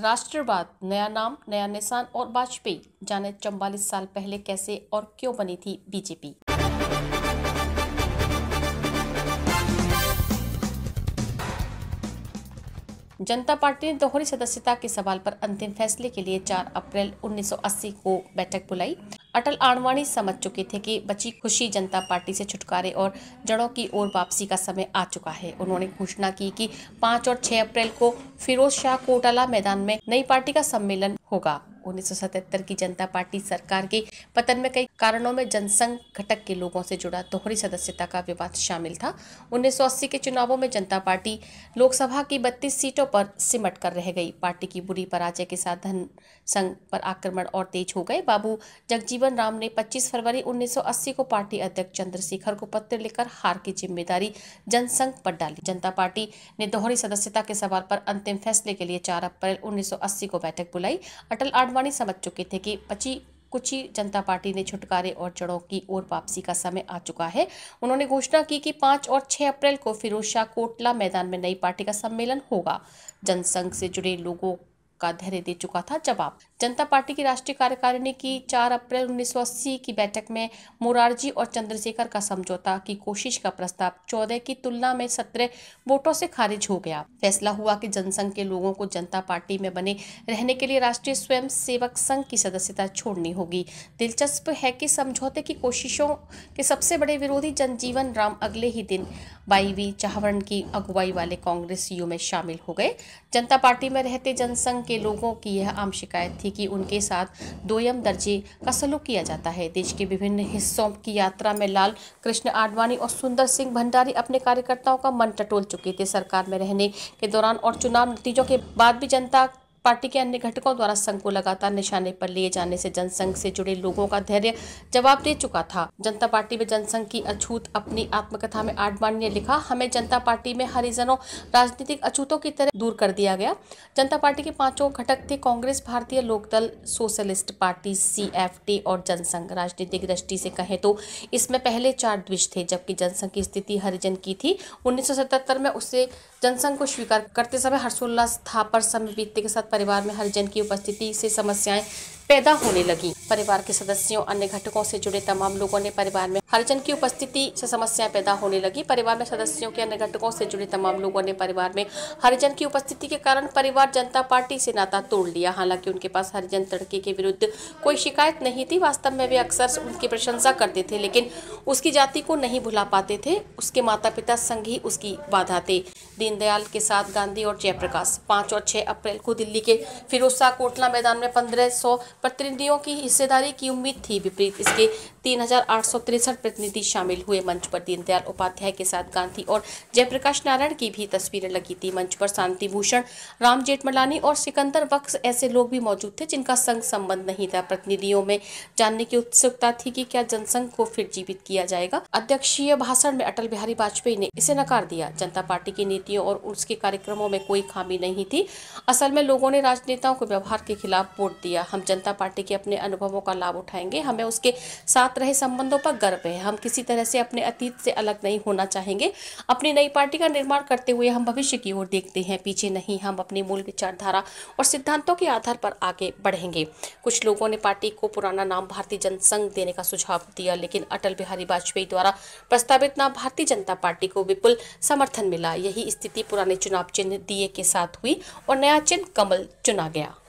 राष्ट्रवाद नया नाम नया निशान और वाजपेयी जाने चौवालीस साल पहले कैसे और क्यों बनी थी बीजेपी जनता पार्टी ने दोहरी सदस्यता के सवाल पर अंतिम फैसले के लिए 4 अप्रैल 1980 को बैठक बुलाई अटल आडवाणी समझ चुके थे कि बची खुशी जनता पार्टी से छुटकारे और जड़ों की ओर वापसी का समय आ चुका है उन्होंने घोषणा की कि 5 और 6 अप्रैल को फिरोज शाह कोटाला मैदान में नई पार्टी का सम्मेलन होगा 1977 की जनता पार्टी सरकार के पतन में कई कारणों में जनसंघ घटक के लोगों से जुड़ा दोहरी सदस्यता का विवाद शामिल था 1980 के चुनावों में जनता पार्टी लोकसभा की 32 सीटों पर सिमट कर रह गई पार्टी की बुरी पराजय के साथ धन संघ पर आक्रमण और तेज हो गए बाबू जगजीवन राम ने 25 फरवरी 1980 को पार्टी अध्यक्ष चंद्रशेखर को पत्र लिखकर हार की जिम्मेदारी जनसंघ पर डाली जनता पार्टी ने दोहरी सदस्यता के सवाल पर अंतिम फैसले के लिए चार अप्रैल 1980 को बैठक बुलाई अटल आड आडवाणी समझ चुके थे कि पची कुछ ही जनता पार्टी ने छुटकारे और जड़ों की ओर वापसी का समय आ चुका है उन्होंने घोषणा की कि पाँच और छः अप्रैल को फिरोज शाह कोटला मैदान में नई पार्टी का सम्मेलन होगा जनसंघ से जुड़े लोगों का धैर्य दे चुका था जवाब जनता पार्टी की राष्ट्रीय कार्यकारिणी की 4 अप्रैल उन्नीस की बैठक में मोरारजी और चंद्रशेखर का समझौता की कोशिश का प्रस्ताव 14 की तुलना में 17 वोटों से खारिज हो गया फैसला हुआ कि जनसंघ के लोगों को जनता पार्टी में बने रहने के लिए राष्ट्रीय स्वयं सेवक संघ की सदस्यता छोड़नी होगी दिलचस्प है कि समझौते की कोशिशों के सबसे बड़े विरोधी जनजीवन राम अगले ही दिन बाईवी चाहवरण की अगुवाई वाले कांग्रेस यू में शामिल हो गए जनता पार्टी में रहते जनसंघ के लोगों की यह आम शिकायत थी कि उनके साथ दोयम दर्जे का सलूक किया जाता है देश के विभिन्न हिस्सों की यात्रा में लाल कृष्ण आडवाणी और सुंदर सिंह भंडारी अपने कार्यकर्ताओं का मन टटोल चुके थे सरकार में रहने के दौरान और चुनाव नतीजों के बाद भी जनता पार्टी के अन्य घटकों द्वारा संघ को लगातार निशाने पर लिए जाने से जनसंघ से जुड़े लोगों का धैर्य जवाब दे चुका था जनता पार्टी में जनसंघ की अछूत अपनी आत्मकथा में आडवाणी ने लिखा हमें जनता पार्टी में हरिजनों राजनीतिक अछूतों की तरह दूर कर दिया गया जनता पार्टी के पांचों घटक थे कांग्रेस भारतीय लोकदल सोशलिस्ट पार्टी सी और जनसंघ राजनीतिक दृष्टि से कहें तो इसमें पहले चार द्विज थे जबकि जनसंघ की स्थिति हरिजन की थी उन्नीस में उसे जनसंघ को स्वीकार करते समय हर्षोल्लास था पर समय बीतते के साथ परिवार में हरिजन की उपस्थिति से समस्याएं पैदा होने लगी परिवार के सदस्यों अन्य घटकों से जुड़े तमाम लोगों ने परिवार में हरिजन की उपस्थिति से समस्याएं पैदा होने लगी परिवार में सदस्यों के अन्य घटकों से जुड़े तमाम लोगों ने परिवार में हरिजन की उपस्थिति के कारण परिवार जनता पार्टी से नाता तोड़ लिया हालांकि उनके पास हरिजन तड़के के विरुद्ध कोई शिकायत नहीं थी वास्तव में वे अक्सर उनकी प्रशंसा करते थे लेकिन उसकी जाति को नहीं भुला पाते थे उसके माता पिता संघ ही उसकी बाधा थे दीनदयाल के साथ गांधी और जयप्रकाश पांच और छह अप्रैल को दिल्ली के फिरोजा कोटला मैदान में पंद्रह प्रतिनिधियों की हिस्सेदारी की उम्मीद थी विपरीत इसके तीन प्रतिनिधि शामिल हुए मंच पर दीनदयाल उपाध्याय के साथ गांधी और जयप्रकाश नारायण की भी तस्वीरें लगी थी मंच पर शांति भूषण राम जेठमलानी और सिकंदर वक्स ऐसे लोग भी मौजूद थे जिनका संघ संबंध नहीं था प्रतिनिधियों में जानने की उत्सुकता थी कि क्या जनसंघ को फिर जीवित किया जाएगा अध्यक्षीय भाषण में अटल बिहारी वाजपेयी ने इसे नकार दिया जनता पार्टी की नीतियों और उसके कार्यक्रमों में कोई खामी नहीं थी असल में लोगों ने राजनेताओं के व्यवहार के खिलाफ वोट दिया हम जनता जनता पार्टी के अपने अनुभवों का लाभ उठाएंगे हमें उसके साथ रहे संबंधों पर गर्व है हम किसी तरह से अपने अतीत से अलग नहीं होना चाहेंगे अपनी नई पार्टी का निर्माण करते हुए हम भविष्य की ओर देखते हैं पीछे नहीं हम अपनी मूल विचारधारा और सिद्धांतों के आधार पर आगे बढ़ेंगे कुछ लोगों ने पार्टी को पुराना नाम भारतीय जनसंघ देने का सुझाव दिया लेकिन अटल बिहारी वाजपेयी द्वारा प्रस्तावित नाम भारतीय जनता पार्टी को विपुल समर्थन मिला यही स्थिति पुराने चुनाव चिन्ह दिए के साथ हुई और नया चिन्ह कमल चुना गया